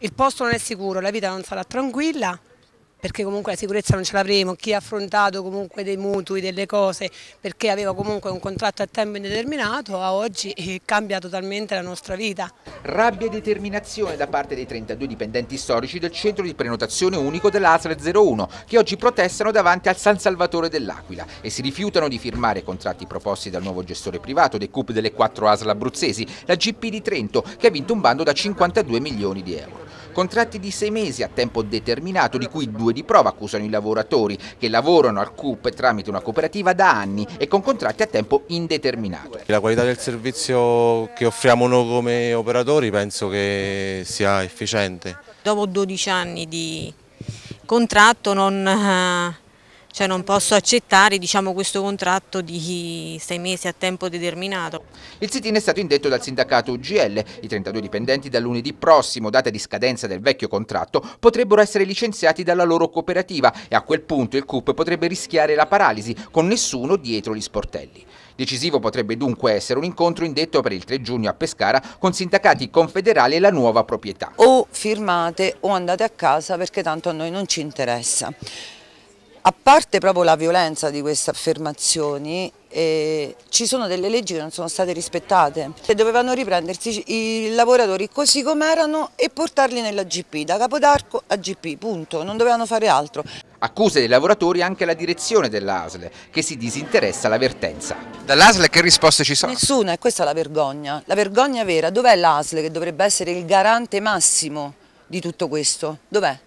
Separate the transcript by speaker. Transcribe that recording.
Speaker 1: Il posto non è sicuro, la vita non sarà tranquilla perché comunque la sicurezza non ce l'avremo, chi ha affrontato comunque dei mutui, delle cose, perché aveva comunque un contratto a tempo indeterminato, a oggi eh, cambia totalmente la nostra vita. Rabbia
Speaker 2: e determinazione da parte dei 32 dipendenti storici del centro di prenotazione unico dell'ASL 01, che oggi protestano davanti al San Salvatore dell'Aquila e si rifiutano di firmare contratti proposti dal nuovo gestore privato dei CUP delle quattro ASL abruzzesi, la GP di Trento, che ha vinto un bando da 52 milioni di euro. Contratti di sei mesi a tempo determinato, di cui due di prova accusano i lavoratori che lavorano al CUP tramite una cooperativa da anni e con contratti a tempo indeterminato.
Speaker 3: La qualità del servizio che offriamo noi come operatori penso che sia efficiente.
Speaker 4: Dopo 12 anni di contratto non eh, cioè non posso accettare diciamo, questo contratto di sei mesi a tempo determinato.
Speaker 2: Il sit-in è stato indetto dal sindacato UGL. I 32 dipendenti da lunedì prossimo, data di scadenza del vecchio contratto, potrebbero essere licenziati dalla loro cooperativa e a quel punto il CUP potrebbe rischiare la paralisi con nessuno dietro gli sportelli. Decisivo potrebbe dunque essere un incontro indetto per il 3 giugno a Pescara con sindacati confederali e la nuova proprietà. O firmate o andate a casa perché tanto a noi non ci interessa
Speaker 3: a parte proprio la violenza di queste affermazioni, eh, ci sono delle leggi che non sono state rispettate e dovevano riprendersi i lavoratori così com'erano e portarli
Speaker 2: nella GP, da Capodarco a GP, punto, non dovevano fare altro. Accuse dei lavoratori anche la direzione dell'ASL, che si disinteressa all'avvertenza. Dall'ASL che risposte ci sono? Nessuna, e questa è la vergogna. La vergogna vera, dov'è l'ASL che dovrebbe essere il garante massimo
Speaker 3: di tutto questo? Dov'è?